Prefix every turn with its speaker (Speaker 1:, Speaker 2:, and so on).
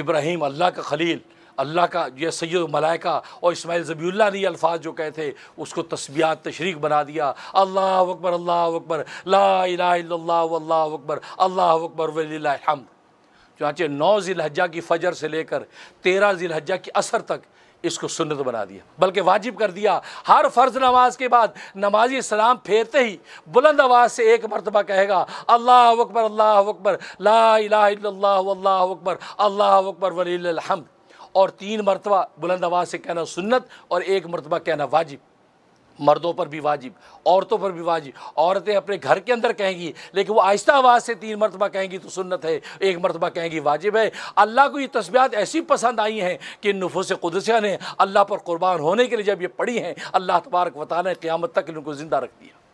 Speaker 1: इब्राहिम अल्लाह का खलील अल्लाह का यह सैद मलाइका और इसमाइल जबील्ला ने अल्फाज जो कहे थे उसको तस्बियात तशरीक बना दिया अल्लाह अकबर अल्लाह अकबर ला अल्लाह अकबर अल्लाह अकबर वलीम चुनाचे नौ जिलहजा की फ़जर से लेकर तेरह जिलहजा की असर तक इसको सुन्नत बना दिया बल्कि वाजिब कर दिया हर फ़र्ज़ नमाज के बाद नमाजी सलाम फेरते ही बुलंद आवाज़ से एक मरतबा कहेगा अल्लाह अकबर अल्लाह अकबर ला अल्लाह अकबर अल्लाह अकबर और तीन मरतबा बुलंद आवाज़ से कहना सुन्नत और एक मरतबा कहना वाजिब मर्दों पर भी वाजिब औरतों पर भी वाजिब औरतें अपने घर के अंदर कहेंगी लेकिन वो आहिस्ता आवाज़ से तीन मरतबा कहेंगी तो सुन्नत है एक मरतबा कहेंगी वाजिब है अल्लाह को ये तस्बियात ऐसी पसंद आई हैं कि नफूस कुदसिया ने अल्लाह पर कुर्बान होने के लिए जब ये पढ़ी हैं अल्लाह तबारक वताना ने क़्यामत तक इनको ज़िंदा रख दिया